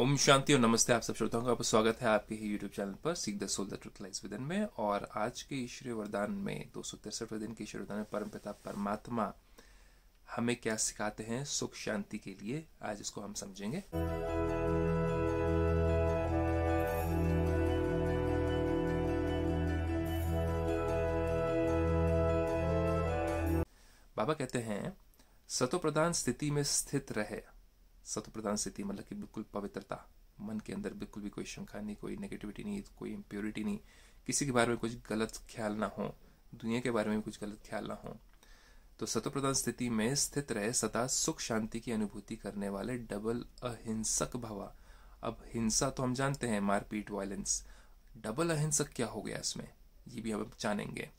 ओम शांति और नमस्ते आप सब श्रोताओं का स्वागत है आपके ही यूट्यूब चैनल पर सीख the soul the truth lies within में और आज के ईश्वरीय वरदान में दो सौ तिरसठवें दिन के ईश्वरीय वरदान में परम पिता परमात्मा हमें क्या सिखाते हैं सुख शांति के लिए आज इसको हम समझेंगे बाबा कहते हैं सतो प्रधान स्थिति में स्थित रहे सत्व प्रधान स्थिति मतलब कि बिल्कुल पवित्रता मन के अंदर बिल्कुल भी कोई शंका नहीं कोई नेगेटिविटी नहीं कोई इम्प्योरिटी नहीं किसी के बारे में कुछ गलत ख्याल ना हो दुनिया के बारे में कुछ गलत ख्याल ना हो तो प्रधान स्थिति में स्थित रहे सदा सुख शांति की अनुभूति करने वाले डबल अहिंसक भवा अब हिंसा तो हम जानते हैं मारपीट वायलेंस डबल अहिंसक क्या हो गया इसमें ये भी हम जानेंगे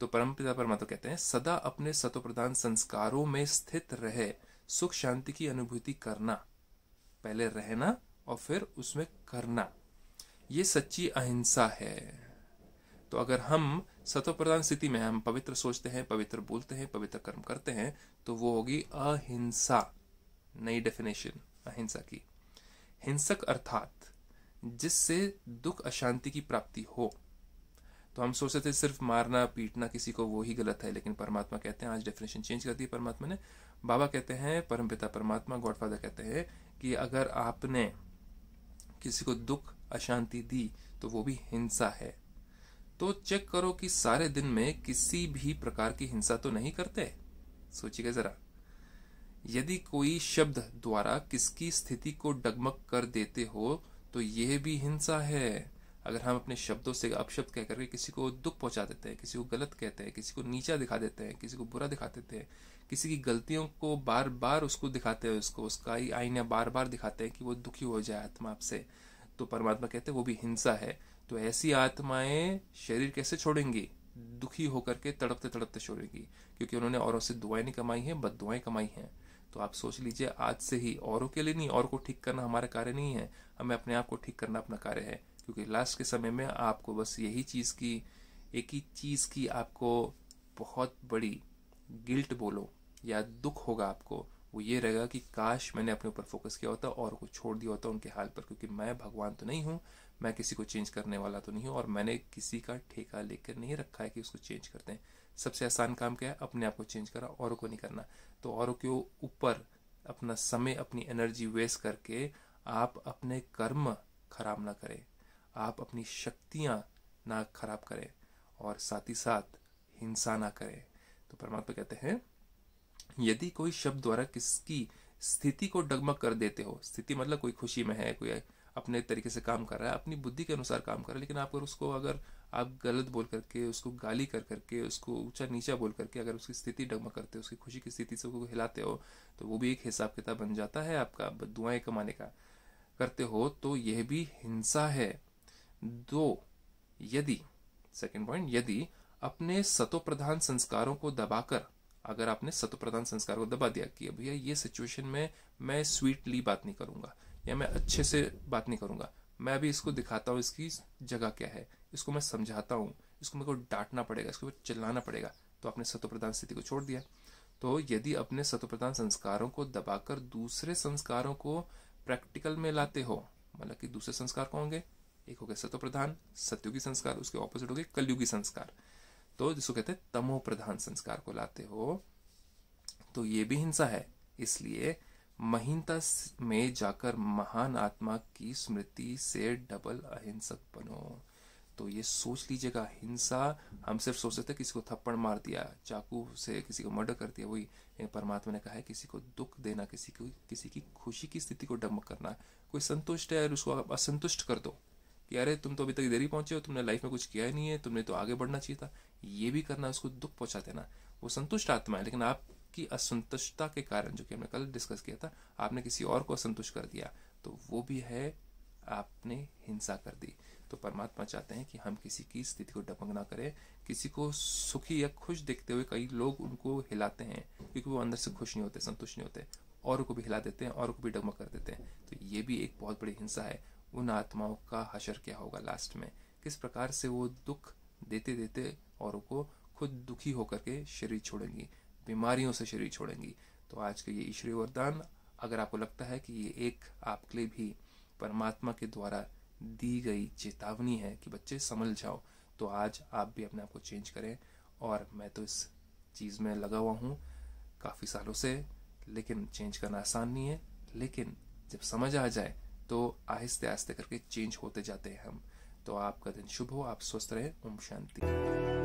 तो परम पिता परमा तो कहते हैं सदा अपने सतोप्रधान संस्कारों में स्थित रहे सुख शांति की अनुभूति करना पहले रहना और फिर उसमें करना ये सच्ची अहिंसा है तो अगर हम सत्व प्रधान स्थिति में हम पवित्र सोचते हैं पवित्र बोलते हैं पवित्र कर्म करते हैं तो वो होगी अहिंसा नई डेफिनेशन अहिंसा की हिंसक अर्थात जिससे दुख अशांति की प्राप्ति हो तो हम सोचते थे सिर्फ मारना पीटना किसी को वो ही गलत है लेकिन परमात्मा कहते हैं आज डेफिनेशन चेंज कर दी परमात्मा ने बाबा कहते हैं परम पिता परमात्मा गॉडफादर कहते हैं कि अगर आपने किसी को दुख अशांति दी तो वो भी हिंसा है तो चेक करो कि सारे दिन में किसी भी प्रकार की हिंसा तो नहीं करते सोचिएगा जरा यदि कोई शब्द द्वारा किसकी स्थिति को डगमग कर देते हो तो यह भी हिंसा है अगर हम अपने शब्दों से अपशब्द कह करके किसी को दुख पहुंचा देते हैं किसी को गलत कहते हैं किसी को नीचा दिखा देते हैं किसी को बुरा दिखा देते हैं किसी की गलतियों को बार बार उसको दिखाते हैं उसको उसका ही आईना बार बार दिखाते हैं कि वो दुखी हो जाए आत्मा आपसे तो परमात्मा कहते हैं वो भी हिंसा है तो ऐसी आत्माएं शरीर कैसे छोड़ेंगी दुखी होकर के तड़पते तड़पते छोड़ेगी क्योंकि उन्होंने औरों से दुआएं नहीं कमाई हैं बद दुआएं कमाई हैं तो आप सोच लीजिए आज से ही औरों के लिए नहीं और को ठीक करना हमारा कार्य नहीं है हमें अपने आप को ठीक करना अपना कार्य है क्योंकि लास्ट के समय में आपको बस यही चीज़ की एक ही चीज़ की आपको बहुत बड़ी गिल्ट बोलो या दुख होगा आपको वो ये रहेगा कि काश मैंने अपने ऊपर फोकस किया होता और कुछ छोड़ दिया होता उनके हाल पर क्योंकि मैं भगवान तो नहीं हूँ मैं किसी को चेंज करने वाला तो नहीं हूँ और मैंने किसी का ठेका लेकर नहीं रखा है कि उसको चेंज करते हैं सबसे आसान काम क्या है अपने आप को चेंज करा औरों को नहीं करना तो औरों के ऊपर अपना समय अपनी एनर्जी वेस्ट करके आप अपने कर्म खराब ना करें आप अपनी शक्तियाँ ना खराब करें और साथ ही साथ हिंसा ना करें तो परमात्मा कहते हैं यदि कोई शब्द द्वारा किसकी स्थिति को डगमग कर देते हो स्थिति मतलब कोई खुशी में है कोई अपने तरीके से काम कर रहा है अपनी बुद्धि के अनुसार काम कर रहा है लेकिन आप अगर उसको अगर आप गलत बोल करके उसको गाली कर करके उसको ऊंचा नीचा बोल करके अगर उसकी स्थिति डगमग करते हो उसकी खुशी की स्थिति से उसको हिलाते हो तो वो भी एक हिसाब किताब बन जाता है आपका दुआएं कमाने का करते हो तो यह भी हिंसा है दो यदि सेकेंड पॉइंट यदि अपने सतोप्रधान संस्कारों को दबाकर अगर आपने सतोप्रधान संस्कार को दबा दिया कि भैया ये सिचुएशन में मैं स्वीटली बात नहीं करूंगा या मैं अच्छे से बात नहीं करूंगा मैं अभी इसको दिखाता हूँ इसकी जगह क्या है इसको मैं समझाता हूँ इसको मेरे को डांटना पड़ेगा इसको चिल्लाना पड़ेगा तो आपने सतोप्रधान स्थिति को छोड़ दिया तो यदि अपने सतोप्रधान संस्कारों को दबाकर दूसरे संस्कारों को प्रैक्टिकल में लाते हो मतलब कि दूसरे संस्कार कौन होंगे एक हो गया सत्व प्रधान सत्युगी संस्कार उसके ऑपोजिट हो गए कलयुगी संस्कार तो जिसको कहते हैं तमो प्रधान संस्कार को लाते हो तो ये भी हिंसा है इसलिए महिंता में जाकर महान आत्मा की स्मृति से डबल अहिंसक बनो तो ये सोच लीजिएगा हिंसा हम सिर्फ सोच सकते किसी को थप्पड़ मार दिया चाकू से किसी को मर्डर कर दिया वही परमात्मा ने कहा है किसी को दुख देना किसी को किसी की खुशी की स्थिति को डमक करना कोई संतुष्ट है उसको आप असंतुष्ट कर दो कि अरे तुम तो अभी तक देरी ही पहुंचे हो तुमने लाइफ में कुछ किया ही नहीं है तुमने तो आगे बढ़ना चाहिए था ये भी करना उसको दुख पहुंचा देना वो संतुष्ट आत्मा है लेकिन आपकी असंतुष्टता के कारण जो कि हमने कल डिस्कस किया था आपने किसी और को असंतुष्ट कर दिया तो वो भी है आपने हिंसा कर दी तो परमात्मा चाहते हैं कि हम किसी की स्थिति को डपंग ना करें किसी को सुखी या खुश देखते हुए कई लोग उनको हिलाते हैं क्योंकि वो अंदर से खुश नहीं होते संतुष्ट नहीं होते और को भी हिला देते हैं और को भी डगमग कर देते हैं तो ये भी एक बहुत बड़ी हिंसा है उन आत्माओं का हशर क्या होगा लास्ट में किस प्रकार से वो दुख देते देते औरों को खुद दुखी होकर के शरीर छोड़ेंगी बीमारियों से शरीर छोड़ेंगी तो आज के ये ईश्वरी वरदान अगर आपको लगता है कि ये एक आपके लिए भी परमात्मा के द्वारा दी गई चेतावनी है कि बच्चे समझ जाओ तो आज आप भी अपने आप को चेंज करें और मैं तो इस चीज़ में लगा हुआ हूँ काफ़ी सालों से लेकिन चेंज करना आसान नहीं है लेकिन जब समझ आ जाए तो आहिस्ते आहिस्ते करके चेंज होते जाते हैं हम तो आपका दिन शुभ हो आप स्वस्थ रहें ओम शांति